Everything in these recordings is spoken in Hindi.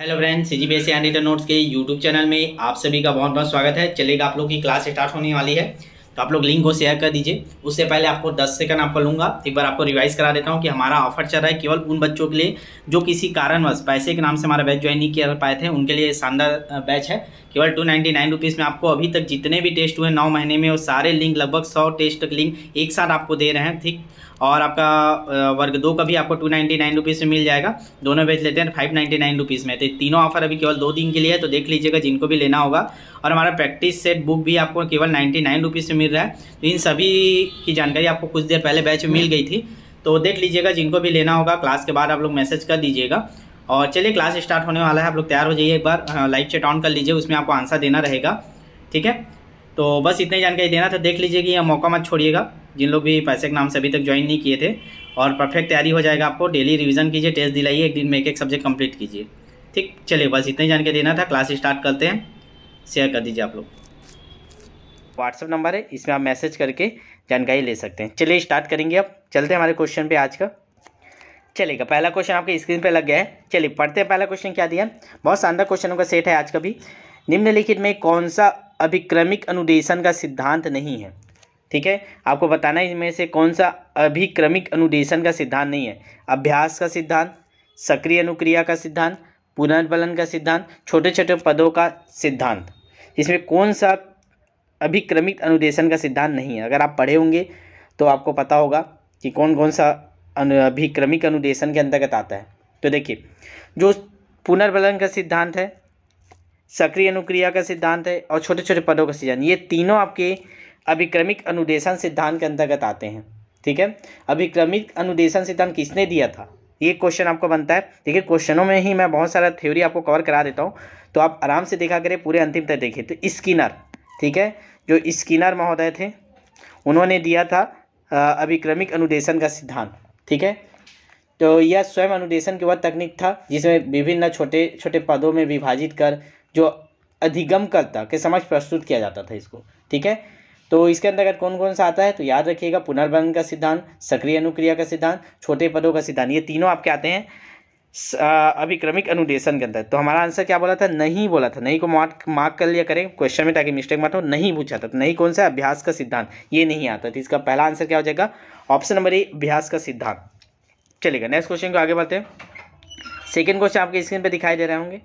hello friend C G B S notes के यूट्यूब चैनल में आप सभी का बहुत बहुत स्वागत है चलेगा आप लोग की क्लास स्टार्ट होने वाली है तो आप लोग लिंक को शेयर कर दीजिए उससे पहले आपको 10 सेकंड आपको लूँगा एक बार आपको रिवाइज करा देता हूँ कि हमारा ऑफर चल रहा है केवल उन बच्चों के लिए जो किसी कारणवश पैसे के नाम से हमारा बैच ज्वाइन नहीं कर पाए थे उनके लिए शानदार बैच है केवल टू नाइन्टी नाइन रुपीज़ में आपको अभी तक जितने भी टेस्ट हुए नौ महीने में वो सारे लिंक लगभग सौ टेस्ट लिंक एक साथ आपको दे रहे हैं ठीक और आपका वर्ग दो का भी आपको टू नाइन्टी नाइन रुपीज़ में मिल जाएगा दोनों बेच लेते हैं फाइव नाइन्टी नाइन रुपीज़ में तो तीनों ऑफर अभी केवल दो दिन के लिए है तो देख लीजिएगा जिनको भी लेना होगा और हमारा प्रैक्टिस सेट बुक भी आपको केवल नाइन्टी नाइन रुपीज़ में मिल रहा है तो इन सभी की जानकारी आपको कुछ देर पहले बैच में मिल गई थी तो देख लीजिएगा जिनको भी लेना होगा क्लास के बाद आप लोग मैसेज कर दीजिएगा और चलिए क्लास स्टार्ट होने वाला है आप लोग तैयार हो जाइए एक बार लाइव चेट ऑन कर लीजिए उसमें आपको आंसर देना रहेगा ठीक है तो बस इतनी जानकारी देना था देख लीजिए कि यह मौका मत छोड़िएगा जिन लोग भी पैसे के नाम से अभी तक ज्वाइन नहीं किए थे और परफेक्ट तैयारी हो जाएगा आपको डेली रिवीजन कीजिए टेस्ट दिलाइए एक दिन में एक एक सब्जेक्ट कंप्लीट कीजिए ठीक चलिए बस इतना ही जान के देना था क्लास स्टार्ट करते हैं शेयर कर दीजिए आप लोग व्हाट्सअप नंबर है इसमें आप मैसेज करके जानकारी ले सकते हैं चलिए स्टार्ट करेंगे अब चलते हैं हमारे क्वेश्चन पे आज का चलेगा पहला क्वेश्चन आपके स्क्रीन पर लग गया है चलिए पढ़ते हैं पहला क्वेश्चन क्या दिया बहुत शानदार क्वेश्चनों का सेट है आज का भी निम्नलिखित में कौन सा अभिक्रमिक अनुदेशन का सिद्धांत नहीं है ठीक है आपको बताना है इनमें से कौन सा अभिक्रमिक अनुदेशन का सिद्धांत नहीं है अभ्यास का सिद्धांत सक्रिय अनुक्रिया का सिद्धांत पुनर्बलन का सिद्धांत छोटे छोटे पदों का सिद्धांत इसमें कौन सा अभिक्रमिक अनुदेशन का सिद्धांत नहीं है अगर आप पढ़े होंगे तो आपको पता होगा कि कौन कौन सा अनु अभिक्रमिक अनुदेशन के अंतर्गत आता है तो देखिए जो पुनर्बलन का सिद्धांत है सक्रिय अनुक्रिया का सिद्धांत है और छोटे छोटे पदों का सिद्धांत ये तीनों आपके अभिक्रमिक अनुदेशन सिद्धांत के अंतर्गत आते हैं ठीक है अभिक्रमिक अनुदेशन सिद्धांत किसने दिया था ये क्वेश्चन आपको बनता है देखिए क्वेश्चनों में ही मैं बहुत सारा थ्योरी आपको कवर करा देता हूँ तो आप आराम से देखा करें पूरे अंतिम तक देखिए तो स्किनर ठीक है जो स्किनर महोदय थे उन्होंने दिया था अभिक्रमिक अनुदेशन का सिद्धांत ठीक है तो यह स्वयं अनुदेशन के वह तकनीक था जिसमें विभिन्न छोटे छोटे पदों में विभाजित कर जो अधिगम करता के समक्ष प्रस्तुत किया जाता था इसको ठीक है तो इसके अंतर्गत कौन कौन सा आता है तो याद रखिएगा पुनर्वन का सिद्धांत सक्रिय अनुक्रिया का सिद्धांत छोटे पदों का सिद्धांत ये तीनों आपके आते हैं अभिक्रमिक अनुदेशन के अंदर तो हमारा आंसर क्या बोला था नहीं बोला था नहीं को मार्क मार्क कर लिया करें क्वेश्चन में ताकि मिस्टेक मत हो नहीं पूछा था तो नहीं कौन सा अभ्यास का सिद्धांत ये नहीं आता तो इसका पहला आंसर क्या हो जाएगा ऑप्शन नंबर ए अभ्यास का सिद्धांत चलेगा नेक्स्ट क्वेश्चन को आगे बढ़ते हैं सेकेंड क्वेश्चन आपके स्क्रीन पर दिखाई दे रहे होंगे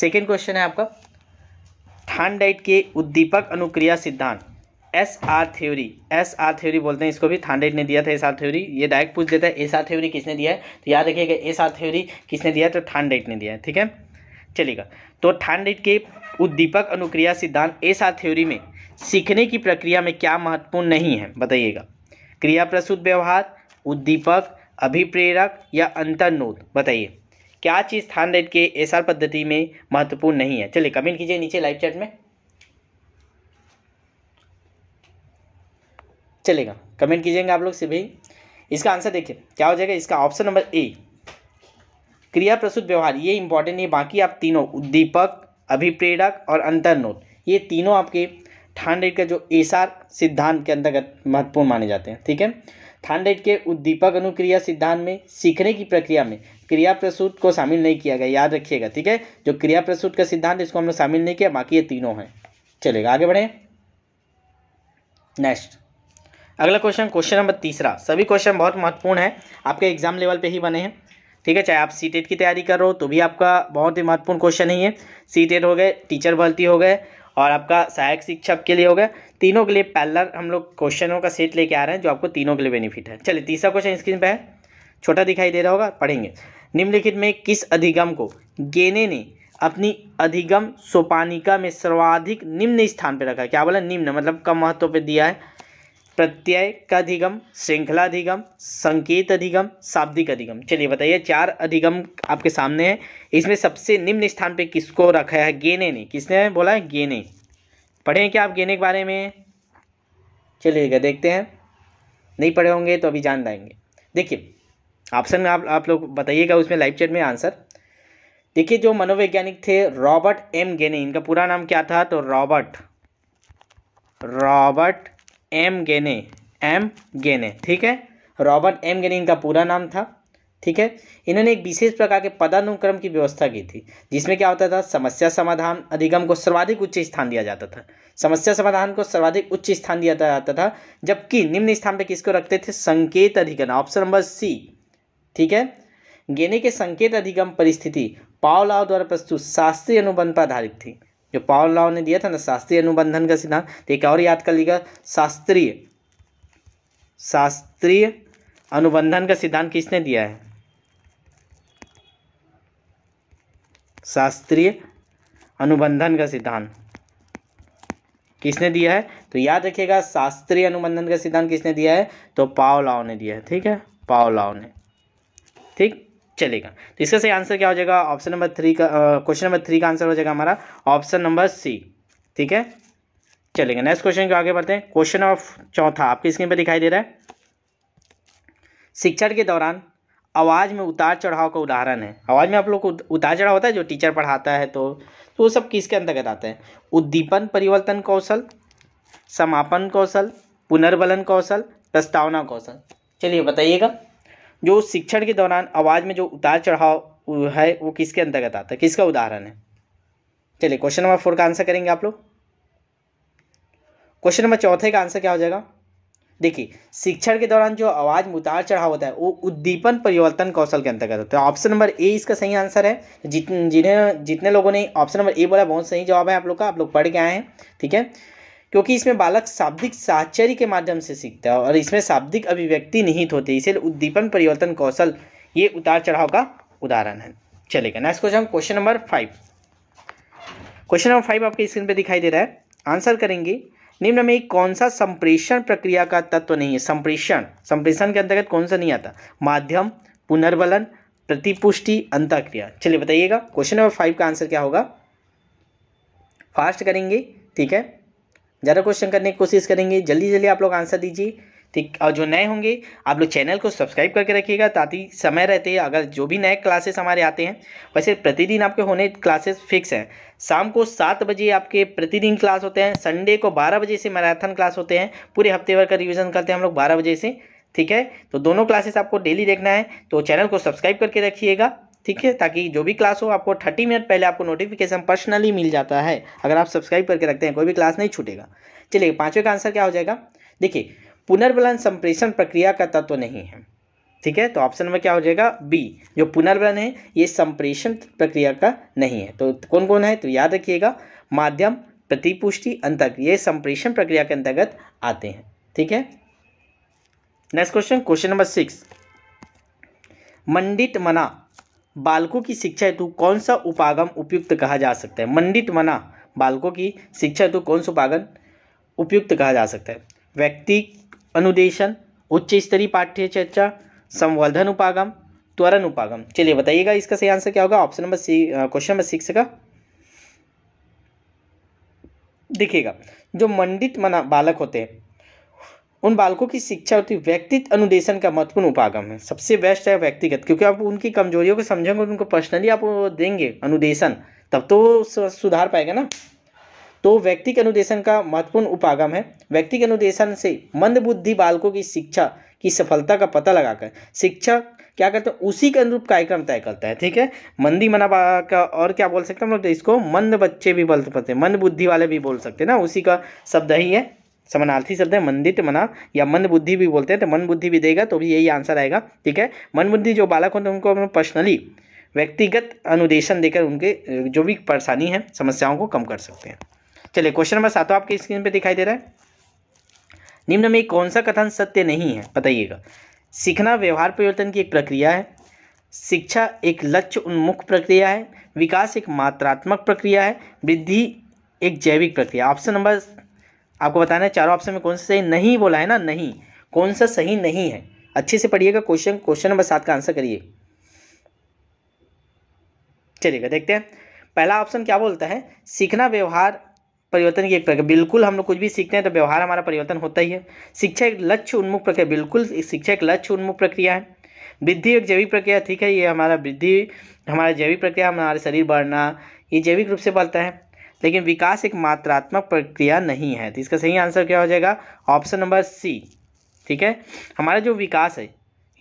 सेकेंड क्वेश्चन है आपका डाइट के उद्दीपक अनुक्रिया सिद्धांत S R theory S R theory बोलते हैं इसको भी थांडेट ने दिया था एस आर थ्योरी ये डायरेक्ट पूछ देता है एस आर थ्योरी किसने दिया है तो याद रखिएगा एस आर थ्योरी किसने दिया है तो थांडेट ने दिया है ठीक है चलेगा तो थांडेट के उद्दीपक अनुक्रिया सिद्धांत एस आर थ्योरी में सीखने की प्रक्रिया में क्या महत्वपूर्ण नहीं है बताइएगा क्रिया प्रसूत व्यवहार उद्दीपक अभिप्रेरक या अंतर्नोद बताइए क्या चीज़ थानरेट के आर पद्धति में महत्वपूर्ण नहीं है चलिए कमेंट कीजिए नीचे लाइव चैट में चलेगा कमेंट कीजिएगा आप लोग से भाई इसका आंसर देखिए क्या हो जाएगा इसका ऑप्शन नंबर ए क्रिया प्रस्तुत व्यवहार ये इंपॉर्टेंट है बाकी आप तीनों उद्दीपक अभिप्रेरक और अंतर्नोट ये तीनों आपके थानडेट का जो एसार सिद्धांत के अंतर्गत महत्वपूर्ण माने जाते हैं ठीक है थानडेट के उद्दीपक अनुक्रिया सिद्धांत में सीखने की प्रक्रिया में क्रिया प्रसूत को शामिल नहीं किया गया याद रखिएगा ठीक है जो क्रिया प्रसूत का सिद्धांत इसको हमने शामिल नहीं किया बाकी ये तीनों हैं चलेगा आगे बढ़ें नेक्स्ट अगला क्वेश्चन क्वेश्चन नंबर तीसरा सभी क्वेश्चन बहुत महत्वपूर्ण है आपके एग्जाम लेवल पे ही बने हैं ठीक है चाहे आप सी e की तैयारी कर रहे हो तो भी आपका बहुत ही महत्वपूर्ण क्वेश्चन ही है सी e हो गए टीचर भर्ती हो गए और आपका सहायक शिक्षक के लिए हो गया तीनों के लिए पैलर हम लोग क्वेश्चनों का सेट लेके आ रहे हैं जो आपको तीनों के लिए बेनिफिट है चलिए तीसरा क्वेश्चन स्क्रीन पर है छोटा दिखाई दे रहा होगा पढ़ेंगे निम्नलिखित में किस अधिगम को गेने ने अपनी अधिगम सोपानिका में सर्वाधिक निम्न स्थान पर रखा है क्या बोला निम्न मतलब कम महत्व पर दिया है प्रत्यय का अधिगम श्रृंखला अधिगम संकेत अधिगम शाब्दिक अधिगम चलिए बताइए चार अधिगम आपके सामने है इसमें सबसे निम्न स्थान पे किसको रखा है गेने ने किसने बोला है गेने पढ़े हैं क्या आप गेने के बारे में चलिएगा देखते हैं नहीं पढ़े होंगे तो अभी जान जाएंगे देखिए ऑप्शन में आप आप लोग बताइएगा उसमें लाइव चैट में आंसर देखिए जो मनोवैज्ञानिक थे रॉबर्ट एम गेने इनका पूरा नाम क्या था तो Robert Robert M Gagne M Gagne ठीक है रॉबर्ट एम गेने इनका पूरा नाम था ठीक है इन्होंने एक विशेष प्रकार के पदानुक्रम की व्यवस्था की थी जिसमें क्या होता था समस्या समाधान अधिगम को सर्वाधिक उच्च स्थान दिया जाता था समस्या समाधान को सर्वाधिक उच्च स्थान दिया जाता था जबकि निम्न स्थान पर किसको रखते थे संकेत अधिगम ऑप्शन नंबर सी ठीक है गेने के संकेत अधिगम परिस्थिति पावलाव द्वारा प्रस्तुत शास्त्रीय अनुबंध पर आधारित थी जो पावल लाव ने दिया था ना शास्त्रीय अनुबंधन का सिद्धांत तो एक और याद कर लीजिएगा शास्त्रीय शास्त्रीय अनुबंधन का सिद्धांत किसने दिया है शास्त्रीय अनुबंधन का सिद्धांत किसने दिया है तो याद रखिएगा शास्त्रीय अनुबंधन का सिद्धांत किसने दिया है तो पावलाव ने दिया है ठीक है पावलाव ने ठीक चलेगा तो इसका सही आंसर क्या हो जाएगा ऑप्शन नंबर थ्री का क्वेश्चन नंबर थ्री का आंसर हो जाएगा हमारा ऑप्शन नंबर सी ठीक है चलेगा नेक्स्ट क्वेश्चन क्यों आगे बढ़ते हैं क्वेश्चन ऑफ चौथा आपकी स्क्रीन पर दिखाई दे रहा है शिक्षण के दौरान आवाज़ में उतार चढ़ाव का उदाहरण है आवाज़ में आप लोग को उतार चढ़ाव होता है जो टीचर पढ़ाता है तो तो वो सब किसके अंतर्गत आते हैं उद्दीपन परिवर्तन कौशल समापन कौशल पुनर्बलन कौशल प्रस्तावना कौशल चलिए बताइएगा जो शिक्षण के दौरान आवाज़ में जो उतार चढ़ाव है वो किसके अंतर्गत आता है किसका उदाहरण है चलिए क्वेश्चन नंबर फोर का आंसर करेंगे आप लोग क्वेश्चन नंबर चौथे का आंसर क्या हो जाएगा देखिए शिक्षण के दौरान जो आवाज़ में उतार चढ़ाव होता है वो उद्दीपन परिवर्तन कौशल के अंतर्गत होता है ऑप्शन नंबर ए इसका सही आंसर है जितने जितने लोगों ने ऑप्शन नंबर ए बोला बहुत सही जवाब है आप लोग का आप लोग पढ़ के आए हैं ठीक है क्योंकि इसमें बालक शाब्दिक साहचर्य के माध्यम से सीखता है और इसमें शाब्दिक अभिव्यक्ति निहित होती है इसलिए उद्दीपन परिवर्तन कौशल ये उतार चढ़ाव का उदाहरण है चलेगा next question question number five question number five आपके स्क्रीन पर दिखाई दे रहा है आंसर करेंगे निम्न में कौन सा संप्रेषण प्रक्रिया का तत्व नहीं है संप्रेषण संप्रेषण के अंतर्गत कौन सा नहीं आता माध्यम पुनर्वलन प्रतिपुष्टि अंतक्रिया चलिए बताइएगा क्वेश्चन नंबर फाइव का आंसर क्या होगा फास्ट करेंगे ठीक है ज़्यादा क्वेश्चन करने की कोशिश करेंगे जल्दी जल्दी आप लोग आंसर दीजिए ठीक और जो नए होंगे आप लोग चैनल को सब्सक्राइब करके रखिएगा ताकि समय रहते अगर जो भी नए क्लासेस हमारे आते हैं वैसे प्रतिदिन आपके होने क्लासेस फिक्स हैं शाम को सात बजे आपके प्रतिदिन क्लास होते हैं संडे को बारह बजे से मैराथन क्लास होते हैं पूरे हफ्ते भर का रिविजन करते हैं हम लोग बारह बजे से ठीक है तो दोनों क्लासेस आपको डेली देखना है तो चैनल को सब्सक्राइब करके रखिएगा ठीक है ताकि जो भी क्लास हो आपको थर्टी मिनट पहले आपको नोटिफिकेशन पर्सनली मिल जाता है अगर आप सब्सक्राइब करके रखते हैं कोई भी क्लास नहीं छूटेगा चलिए पाँचवें का आंसर क्या हो जाएगा देखिए पुनर्बलन संप्रेषण प्रक्रिया का तत्व नहीं है ठीक है तो ऑप्शन नंबर क्या हो जाएगा बी जो पुनर्वलन है ये संप्रेषण प्रक्रिया का नहीं है तो कौन कौन है तो याद रखिएगा माध्यम प्रतिपुष्टि अंतक ये संप्रेषण प्रक्रिया के अंतर्गत आते हैं ठीक है next question question number six मंडित मना बालकों की शिक्षा हेतु कौन सा उपागम उपयुक्त कहा जा सकता है मंडित मना बालकों की शिक्षा हेतु कौन सा उपागम उपयुक्त कहा जा सकता है व्यक्ति अनुदेशन उच्च स्तरीय पाठ्य चर्चा संवर्धन उपागम त्वरण उपागम चलिए बताइएगा इसका सही आंसर क्या होगा option number C question number six का देखिएगा जो मंडित मना बालक होते हैं उन बालकों की शिक्षा होती व्यक्तित्व अनुदेशन का महत्वपूर्ण उपागम है सबसे बेस्ट है व्यक्तिगत क्योंकि आप उनकी कमजोरियों को समझेंगे उनको पर्सनली आप देंगे अनुदेशन तब तो सुधार पाएगा ना तो व्यक्तिक अनुदेशन का महत्वपूर्ण उपागम है व्यक्तिक अनुदेशन से मंदबुद्धि बालकों की शिक्षा की सफलता का पता लगाकर शिक्षा क्या करते हैं उसी के अनुरूप कार्यक्रम तय करता है ठीक है मंदी मना का और क्या बोल सकते हैं मतलब इसको मंद बच्चे भी बोल सकते हैं मंद बुद्धि वाले भी बोल सकते हैं ना उसी का शब्द ही है समानार्थी शब्द है मंदित मना या मन बुद्धि भी बोलते हैं तो मन बुद्धि भी देगा तो भी यही आंसर आएगा ठीक है मन बुद्धि जो बालक होते हैं उनको अपने पर्सनली व्यक्तिगत अनुदेशन देकर उनके जो भी परेशानी है समस्याओं को कम कर सकते हैं चलिए क्वेश्चन नंबर सातों आपके स्क्रीन पर दिखाई दे रहा है निम्न में कौन सा कथन सत्य नहीं है बताइएगा सीखना व्यवहार परिवर्तन की एक प्रक्रिया है शिक्षा एक लक्ष्य उन्मुख प्रक्रिया है विकास एक मात्रात्मक प्रक्रिया है वृद्धि एक जैविक प्रक्रिया ऑप्शन नंबर आपको बताना है चारों ऑप्शन में कौन सा सही नहीं बोला है ना नहीं कौन सा सही नहीं है अच्छे से पढ़िएगा क्वेश्चन क्वेश्चन नंबर सात का आंसर करिए चलिएगा देखते हैं पहला ऑप्शन क्या बोलता है सीखना व्यवहार परिवर्तन की एक प्रक्रिया बिल्कुल हम लोग कुछ भी सीखते हैं तो व्यवहार हमारा परिवर्तन होता ही है शिक्षा एक लक्ष्य उन्मुख प्रक्रिया बिल्कुल शिक्षा एक लक्ष्य उन्मुख प्रक्रिया है वृद्धि एक जैविक प्रक्रिया ठीक है ये हमारा वृद्धि हमारा जैविक प्रक्रिया हमारे शरीर बढ़ना ये जैविक रूप से बढ़ता है लेकिन विकास एक मात्रात्मक प्रक्रिया नहीं है तो इसका सही आंसर क्या हो जाएगा ऑप्शन नंबर सी ठीक है हमारा जो विकास है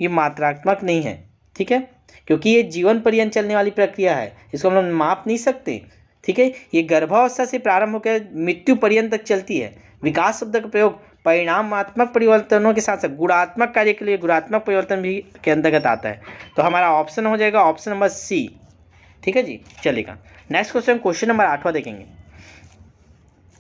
ये मात्रात्मक नहीं है ठीक है क्योंकि ये जीवन पर्यंत चलने वाली प्रक्रिया है इसको हम लोग माप नहीं सकते ठीक है ये गर्भावस्था से प्रारंभ होकर मृत्यु पर्यंत तक चलती है विकास शब्द का प्रयोग परिणामात्मक परिवर्तनों के साथ साथ गुणात्मक कार्य के लिए गुणात्मक परिवर्तन भी के अंतर्गत आता है तो हमारा ऑप्शन हो जाएगा ऑप्शन नंबर सी ठीक है जी चलेगा नेक्स्ट क्वेश्चन क्वेश्चन नंबर आठवा देखेंगे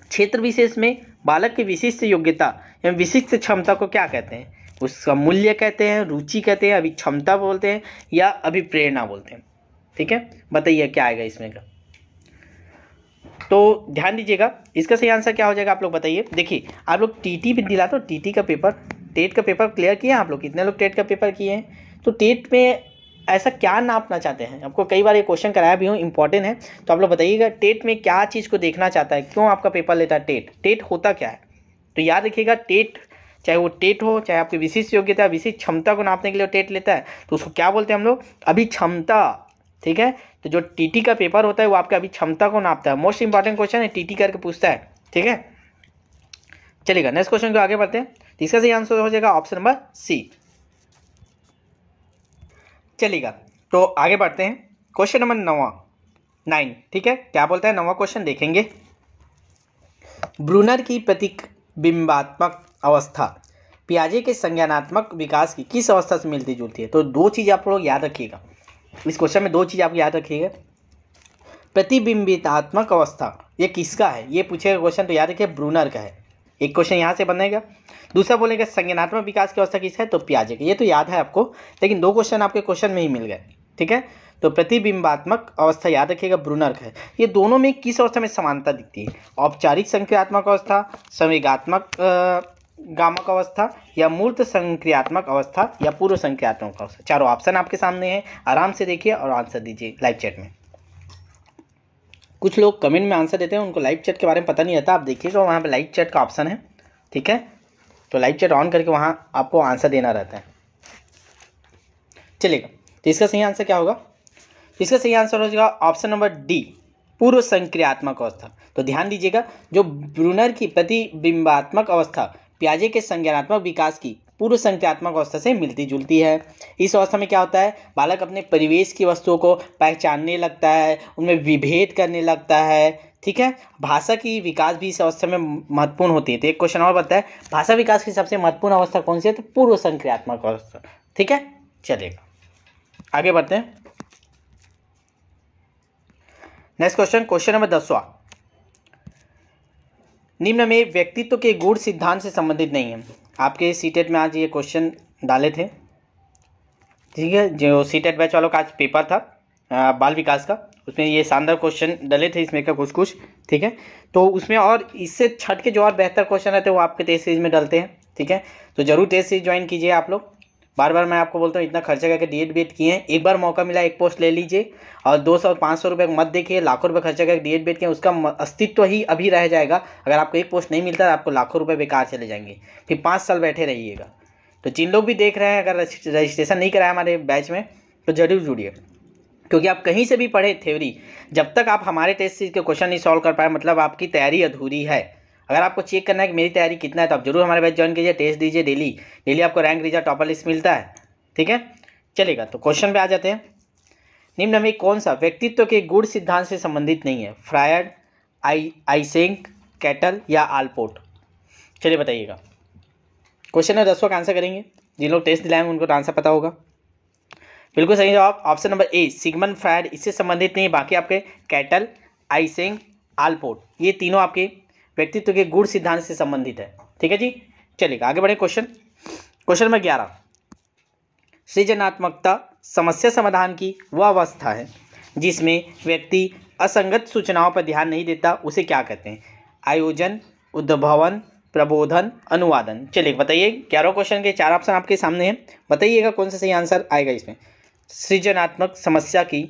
क्षेत्र विशेष में बालक की विशिष्ट योग्यता एवं विशिष्ट क्षमता को क्या कहते हैं उसका मूल्य कहते हैं रुचि कहते हैं अभी क्षमता बोलते हैं या अभी प्रेरणा बोलते हैं ठीक है बताइए क्या आएगा इसमें का तो ध्यान दीजिएगा इसका सही आंसर क्या हो जाएगा आप लोग बताइए देखिए आप लोग टी भी दिला तो टी का पेपर टेट का पेपर क्लियर किए आप लोग कितने लोग टेट का पेपर किए हैं तो टेट में ऐसा क्या नापना चाहते हैं आपको कई बार ये क्वेश्चन कराया भी हूँ इंपॉर्टेंट है तो आप लोग बताइएगा टेट में क्या चीज़ को देखना चाहता है क्यों आपका पेपर लेता है टेट टेट होता क्या है तो याद रखिएगा टेट चाहे वो टेट हो चाहे आपकी विशिष्ट योग्यता विशिष्ट क्षमता को नापने के लिए टेट लेता है तो उसको क्या बोलते हैं हम लोग क्षमता ठीक है तो जो टीटी का पेपर होता है वो आपके अभी क्षमता को नापता है मोस्ट इंपॉर्टेंट क्वेश्चन है टीटी करके पूछता है ठीक है चलेगा नेक्स्ट क्वेश्चन को आगे बढ़ते हैं इसका सही आंसर हो जाएगा ऑप्शन नंबर सी चलेगा तो आगे बढ़ते हैं क्वेश्चन नंबर नवा नाइन ठीक है क्या बोलता है नवा क्वेश्चन देखेंगे ब्रूनर की प्रतिबिंबात्मक अवस्था पियाजे के संज्ञानात्मक विकास की किस अवस्था से मिलती जुलती है तो दो चीज़ आप लोग याद रखिएगा इस क्वेश्चन में दो चीज़ आप याद रखिएगा प्रतिबिंबितात्मक अवस्था ये किसका है ये पूछेगा क्वेश्चन तो याद रखिए ब्रूनर का है एक क्वेश्चन यहाँ से बनेगा दूसरा बोलेगा संज्ञानात्मक विकास की अवस्था किसका है तो प्याजे का ये तो याद है आपको लेकिन दो क्वेश्चन आपके क्वेश्चन में ही मिल गए ठीक है तो प्रतिबिंबात्मक अवस्था याद रखिएगा ब्रूनर का ये दोनों में किस अवस्था में समानता दिखती है औपचारिक संक्रियात्मक अवस्था संवेगात्मक गामक अवस्था या मूर्त संक्रियात्मक अवस्था या पूर्व संक्रियात्मक अवस्था चारों ऑप्शन आपके सामने हैं आराम से देखिए और आंसर दीजिए लाइव चैट में कुछ लोग कमेंट में आंसर देते हैं उनको लाइव चैट के बारे में पता नहीं रहता आप देखिएगा तो वहाँ पर लाइव चैट का ऑप्शन है ठीक है तो लाइव चैट ऑन करके वहाँ आपको आंसर देना रहता है चलेगा तो इसका सही आंसर क्या होगा इसका सही आंसर हो जाएगा ऑप्शन नंबर डी पूर्व संक्रियात्मक अवस्था तो ध्यान दीजिएगा जो ब्रूनर की प्रतिबिंबात्मक अवस्था प्याजे के संज्ञानात्मक विकास की पूर्व संख्यात्मक अवस्था से मिलती जुलती है इस अवस्था में क्या होता है बालक अपने परिवेश की वस्तुओं को पहचानने लगता है उनमें विभेद करने लगता है ठीक है भाषा की विकास भी इस अवस्था में महत्वपूर्ण होती है तो एक क्वेश्चन और बताए है भाषा विकास की सबसे महत्वपूर्ण अवस्था कौन सी है तो पूर्व संक्रियात्मक अवस्था ठीक है चलेगा आगे बढ़ते हैं नेक्स्ट क्वेश्चन क्वेश्चन नंबर दसवा निम्न में व्यक्तित्व के गुण सिद्धांत से संबंधित नहीं है आपके सी टेट e में आज ये क्वेश्चन डाले थे ठीक है जो सी टेट बैच वालों का आज पेपर था बाल विकास का उसमें ये शानदार क्वेश्चन डले थे इसमें का कुछ कुछ ठीक है तो उसमें और इससे छट के जो और बेहतर क्वेश्चन रहते हैं वो आपके टेस्ट सीरीज में डलते हैं ठीक है तो जरूर टेस्ट सीरीज ज्वाइन कीजिए आप लोग बार बार मैं आपको बोलता हूँ इतना खर्चा करके डी एड बी एड किए हैं एक बार मौका मिला एक पोस्ट ले लीजिए और दो सौ पाँच सौ रुपये मत देखिए लाखों रुपये खर्चा करके डी एड बी एड किए उसका अस्तित्व ही अभी रह जाएगा अगर आपको एक पोस्ट नहीं मिलता तो आपको लाखों रुपये बेकार चले जाएंगे फिर पाँच साल बैठे रहिएगा तो जिन लोग भी देख रहे हैं अगर रजिस्ट्रेशन नहीं कराया हमारे बैच में तो ज़रूर जुड़िए क्योंकि आप कहीं से भी पढ़े थ्योरी जब तक आप हमारे टेस्ट के क्वेश्चन नहीं सॉल्व कर पाए मतलब आपकी तैयारी अधूरी है अगर आपको चेक करना है कि मेरी तैयारी कितना है तो आप जरूर हमारे बैच ज्वाइन कीजिए टेस्ट दीजिए डेली डेली आपको रैंक रिजल्ट टॉपर लिस्ट मिलता है ठीक है चलेगा तो क्वेश्चन पे आ जाते हैं निम्न में कौन सा व्यक्तित्व के गुड़ सिद्धांत से संबंधित नहीं है फ्रायड आई आईसेंक कैटल या आलपोर्ट चलिए बताइएगा क्वेश्चन है दसवा का आंसर करेंगे जिन लोग टेस्ट दिलाएंगे उनको आंसर तो पता होगा बिल्कुल सही जवाब option number A Sigmund Freud इससे संबंधित नहीं बाकी आपके कैटल आइसेंग आलपोर्ट ये तीनों आपके व्यक्तित्व के गुण सिद्धांत से संबंधित है ठीक है जी चलिए आगे बढ़े क्वेश्चन क्वेश्चन नंबर ग्यारह सृजनात्मकता समस्या समाधान की वह अवस्था है जिसमें व्यक्ति असंगत सूचनाओं पर ध्यान नहीं देता उसे क्या कहते हैं आयोजन उद्भवन प्रबोधन अनुवादन चलिए बताइए ग्यारह क्वेश्चन के चार ऑप्शन आपके सामने हैं बताइएगा कौन सा सही आंसर आएगा इसमें सृजनात्मक समस्या की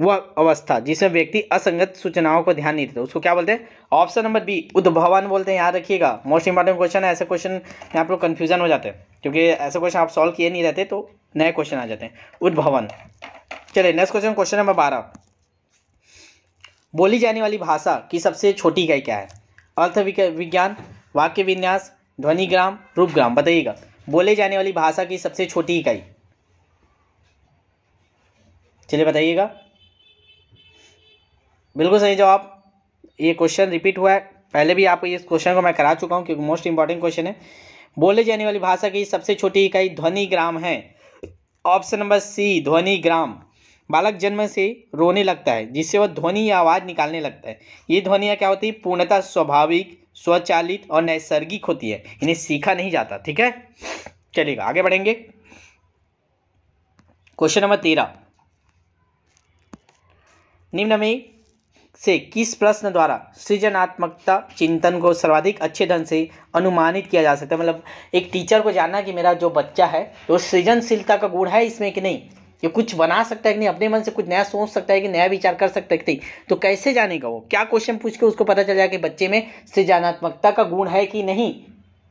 वह अवस्था जिसमें व्यक्ति असंगत सूचनाओं को ध्यान नहीं देता उसको क्या बोलते हैं ऑप्शन नंबर बी उद्भवन बोलते हैं यहाँ रखिएगा मोस्ट इंपॉर्टेंट क्वेश्चन है ऐसे क्वेश्चन यहाँ आप लोग कन्फ्यूजन हो जाते हैं क्योंकि ऐसे क्वेश्चन आप सॉल्व किए नहीं रहते तो नए क्वेश्चन आ जाते हैं उद्भवन चलिए नेक्स्ट क्वेश्चन क्वेश्चन नंबर बारह बोली जाने वाली भाषा की सबसे छोटी इकाई क्या है अर्थ विज्ञान वाक्य विन्यास ध्वनिग्राम रूपग्राम बताइएगा बोले जाने वाली भाषा की सबसे छोटी इकाई चलिए बताइएगा बिल्कुल सही जवाब ये क्वेश्चन रिपीट हुआ है पहले भी आपको इस क्वेश्चन को मैं करा चुका हूँ क्योंकि मोस्ट इंपॉर्टेंट क्वेश्चन है बोले जाने वाली भाषा की सबसे छोटी इकाई ध्वनि ग्राम है ऑप्शन नंबर सी ध्वनि ग्राम बालक जन्म से रोने लगता है जिससे वह ध्वनि या आवाज़ निकालने लगता है ये ध्वनियाँ क्या होती है पूर्णतः स्वाभाविक स्वचालित और नैसर्गिक होती है इन्हें सीखा नहीं जाता ठीक है चलिएगा आगे बढ़ेंगे क्वेश्चन नंबर तेरह निम्न में से किस प्रश्न द्वारा सृजनात्मकता चिंतन को सर्वाधिक अच्छे ढंग से अनुमानित किया जा सकता है मतलब एक टीचर को जानना कि मेरा जो बच्चा है वो सृजनशीलता का गुण है इसमें कि नहीं ये कुछ बना सकता है कि नहीं अपने मन से कुछ नया सोच सकता है कि नया विचार कर सकता है कि तो कैसे जानेगा वो क्या क्वेश्चन पूछ के उसको पता चल जाएगा कि बच्चे में सृजनात्मकता का गुण है कि नहीं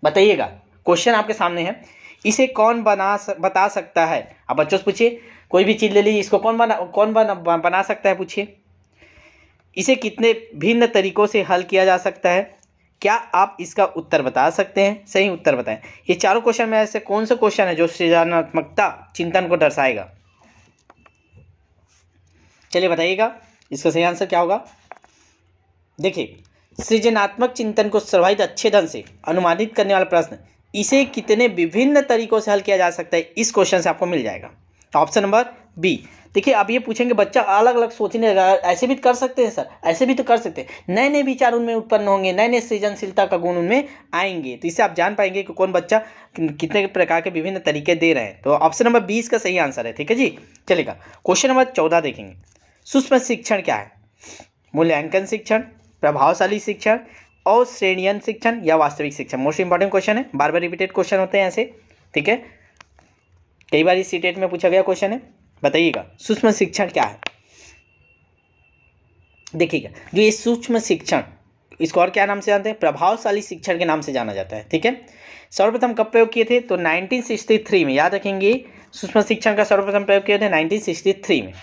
बताइएगा क्वेश्चन आपके सामने है इसे कौन बना सक बता सकता है आप बच्चों से पूछिए कोई भी चीज़ ले लीजिए इसको कौन बना कौन बना बना सकता है पूछिए इसे कितने भिन्न तरीकों से हल किया जा सकता है क्या आप इसका उत्तर बता सकते हैं सही उत्तर बताएं ये चारों क्वेश्चन में ऐसे कौन से क्वेश्चन है जो सृजनात्मकता चिंतन को दर्शाएगा चलिए बताइएगा इसका सही आंसर क्या होगा देखिए सृजनात्मक चिंतन को सर्वाधिक अच्छे ढंग से अनुमानित करने वाला प्रश्न इसे कितने विभिन्न तरीकों से हल किया जा सकता है इस क्वेश्चन से आपको मिल जाएगा तो ऑप्शन नंबर बी देखिए आप ये पूछेंगे बच्चा अलग अलग सोचने लगा ऐसे भी कर सकते हैं सर ऐसे भी तो कर सकते हैं नए नए विचार उनमें उत्पन्न होंगे नए नए सृजनशीलता का गुण उनमें आएंगे तो इससे आप जान पाएंगे कि कौन बच्चा कितने प्रकार के विभिन्न तरीके दे रहे हैं तो ऑप्शन नंबर बीस का सही आंसर है ठीक है जी चलेगा क्वेश्चन नंबर चौदह देखेंगे सूक्ष्म शिक्षण क्या है मूल्यांकन शिक्षण प्रभावशाली शिक्षण और श्रेणियन शिक्षण या वास्तविक शिक्षण मोस्ट इंपॉर्टेंट क्वेश्चन है बार बार रिपीटेड क्वेश्चन होते हैं ऐसे ठीक है कई बार इस सीटेट में पूछा गया क्वेश्चन है बताइएगा सूक्ष्म शिक्षण क्या है देखिएगा जो ये सूक्ष्म शिक्षण इसको और क्या नाम से जानते हैं प्रभावशाली शिक्षण के नाम से जाना जाता है ठीक है सर्वप्रथम कब प्रयोग किए थे तो 1963 में याद रखेंगे सूक्ष्म शिक्षण का सर्वप्रथम प्रयोग किए थे 1963 में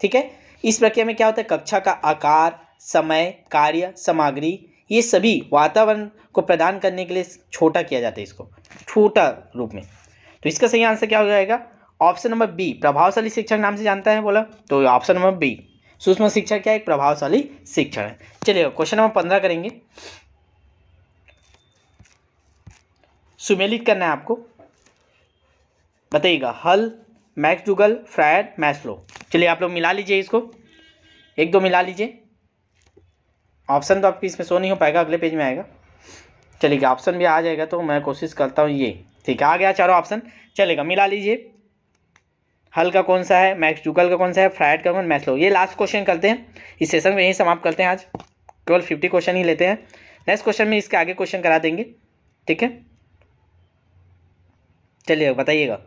ठीक है इस प्रक्रिया में क्या होता है कक्षा का आकार समय कार्य सामग्री ये सभी वातावरण को प्रदान करने के लिए छोटा किया जाता है इसको छोटा रूप में तो इसका सही आंसर क्या हो जाएगा ऑप्शन नंबर बी प्रभावशाली शिक्षक नाम से जानता है बोला तो ऑप्शन नंबर बी सूक्ष्म शिक्षा क्या एक प्रभावशाली शिक्षण है चलिए क्वेश्चन नंबर पंद्रह करेंगे सुमेलित करना है आपको बताइएगा हल मैक्स डूगल फ्रायर मैस्लो चलिए आप लोग मिला लीजिए इसको एक दो मिला लीजिए ऑप्शन तो आपकी इसमें शो नहीं हो पाएगा अगले पेज में आएगा चलिए ऑप्शन भी आ जाएगा तो मैं कोशिश करता हूँ ये ठीक है आ गया चारों ऑप्शन चलेगा मिला लीजिए हल का कौन सा है मैक्स जूगल का कौन सा है फ्राइड का कौन मैस्लो ये लास्ट क्वेश्चन करते हैं इस सेशन में यही समाप्त करते हैं आज केवल फिफ्टी क्वेश्चन ही लेते हैं नेक्स्ट क्वेश्चन में इसके आगे क्वेश्चन करा देंगे ठीक है चलिए बताइएगा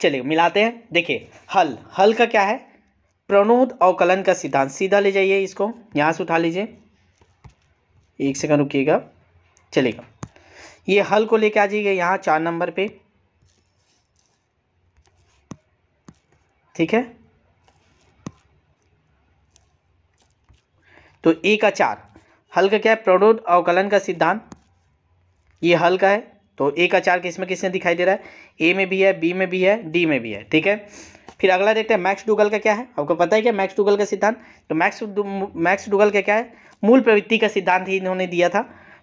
चलिए मिलाते हैं देखिए हल हल का क्या है प्रणोद अवकलन का सिद्धांत सीधा ले जाइए इसको यहाँ से उठा लीजिए एक सेकंड रुकिएगा चलेगा ये हल को लेके आ जाइएगा यहाँ चार नंबर पे ठीक है तो ए का चार हल का क्या है प्रणोद अवकलन का सिद्धांत ये हल का है तो ए का चार किसमें किसने दिखाई दे रहा है ए में भी है बी में भी है डी में भी है ठीक है फिर अगला देखते हैं मैक्स डूगल का क्या है आपको पता है क्या मैक्स डूगल का सिद्धांत तो मैक्स मैक्स डूगल का क्या है मूल प्रवृत्ति का सिद्धांत ही इन्होंने दिया था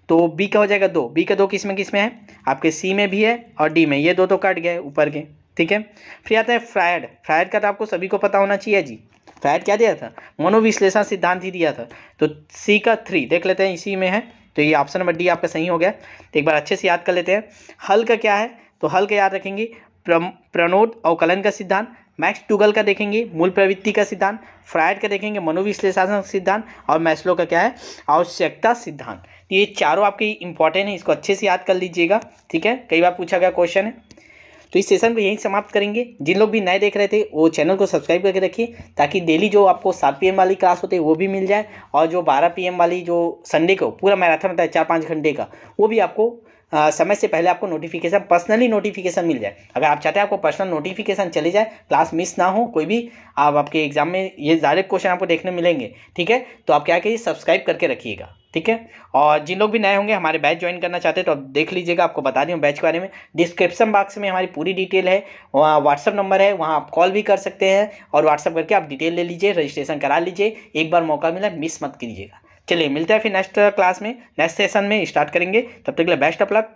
तो बी का हो जाएगा दो बी का दो किसमें किसमें किस में है आपके सी में भी है और डी में ये दो तो कट गए ऊपर के ठीक है फिर आता है फ्रायड फ्रायड का तो आपको सभी को पता होना चाहिए जी फ्रायड क्या दिया था मनोविश्लेषण सिद्धांत ही दिया था तो सी का थ्री देख लेते हैं इसी में है तो ये ऑप्शन नंबर डी आपका सही हो गया तो एक बार अच्छे से याद कर लेते हैं हल का क्या है तो हल का याद रखेंगे प्रणोद अवकलन का सिद्धांत मैक्स टूगल का देखेंगे मूल प्रवृत्ति का सिद्धांत फ्रायड का देखेंगे मनोविश्लेषण सिद्धांत और मैस्लो का क्या है आवश्यकता सिद्धांत तो ये चारों आपके इंपॉर्टेंट है इसको अच्छे से याद कर लीजिएगा ठीक है कई बार पूछा गया क्वेश्चन है तो इस सेशन को यहीं समाप्त करेंगे जिन लोग भी नए देख रहे थे वो चैनल को सब्सक्राइब करके रखिए ताकि डेली जो आपको सात पी वाली क्लास होती है वो भी मिल जाए और जो बारह पी वाली जो संडे को पूरा मैराथन होता है चार पाँच घंटे का वो भी आपको समय से पहले आपको नोटिफिकेशन पर्सनली नोटिफिकेशन मिल जाए अगर आप चाहते हैं आपको पर्सनल नोटिफिकेशन चले जाए क्लास मिस ना हो कोई भी आप आपके एग्जाम में ये डायरेक्ट क्वेश्चन आपको देखने मिलेंगे ठीक है तो आप क्या करिए सब्सक्राइब करके रखिएगा ठीक है और जिन लोग भी नए होंगे हमारे बैच ज्वाइन करना चाहते हैं तो आप देख लीजिएगा आपको बता दें बैच के बारे में डिस्क्रिप्शन बॉक्स में हमारी पूरी डिटेल है वहाँ व्हाट्सअप नंबर है वहाँ आप कॉल भी कर सकते हैं और व्हाट्सअप करके आप डिटेल ले लीजिए रजिस्ट्रेशन करा लीजिए एक बार मौका मिला मिस मत कीजिएगा चलिए मिलते हैं फिर नेक्स्ट क्लास में नेक्स्ट सेशन में स्टार्ट करेंगे तब तक के लिए best of luck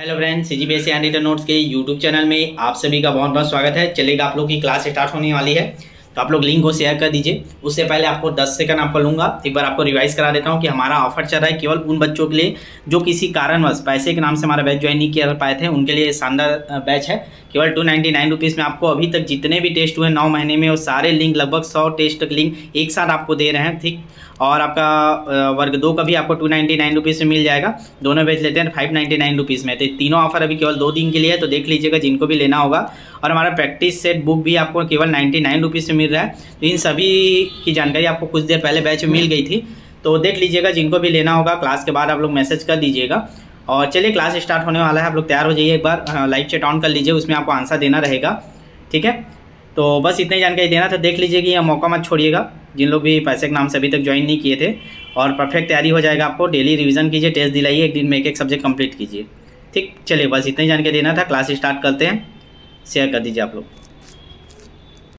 hello friends C G B S notes के यूट्यूब चैनल में आप सभी का बहुत बहुत स्वागत है चलेगा आप लोग की क्लास स्टार्ट होने वाली है तो आप लोग लिंक को शेयर कर दीजिए उससे पहले आपको 10 सेकंड आपको लूँगा एक बार आपको रिवाइज करा देता हूँ कि हमारा ऑफर चल रहा है केवल उन बच्चों के लिए जो किसी कारणवश पैसे के नाम से हमारा बैच ज्वाइन नहीं किया पाए थे उनके लिए शानदार बैच है केवल टू नाइन्टी में आपको अभी तक जितने भी टेस्ट हुए नौ महीने में वो सारे लिंक लगभग सौ टेस्ट लिंक एक साथ आपको दे रहे हैं ठीक और आपका वर्ग दो का भी आपको टू नाइन्टी नाइन रुपीज़ में मिल जाएगा दोनों बेच लेते हैं फाइव नाइन्टी नाइन रुपीज़ में तो तीनों ऑफर अभी केवल दो दिन के लिए है तो देख लीजिएगा जिनको भी लेना होगा और हमारा प्रैक्टिस सेट बुक भी आपको केवल नाइन्टी नाइन रुपीज़ में मिल रहा है तो इन सभी की जानकारी आपको कुछ देर पहले बैच में मिल गई थी तो देख लीजिएगा जिनको भी लेना होगा क्लास के बाद आप लोग मैसेज कर दीजिएगा और चलिए क्लास स्टार्ट होने वाला है आप लोग तैयार हो जाइए एक बार लाइव चेट ऑन कर लीजिए उसमें आपको आंसर देना रहेगा ठीक है तो बस इतनी जानकारी देना था देख लीजिए कि यह मौका मत छोड़िएगा जिन लोग भी पैसे के नाम से अभी तक ज्वाइन नहीं किए थे और परफेक्ट तैयारी हो जाएगा आपको डेली रिवीजन कीजिए टेस्ट दिलाइए एक दिन में एक एक सब्जेक्ट कंप्लीट कीजिए ठीक चलिए बस इतना ही जान के देना था क्लास स्टार्ट करते हैं शेयर कर दीजिए आप लोग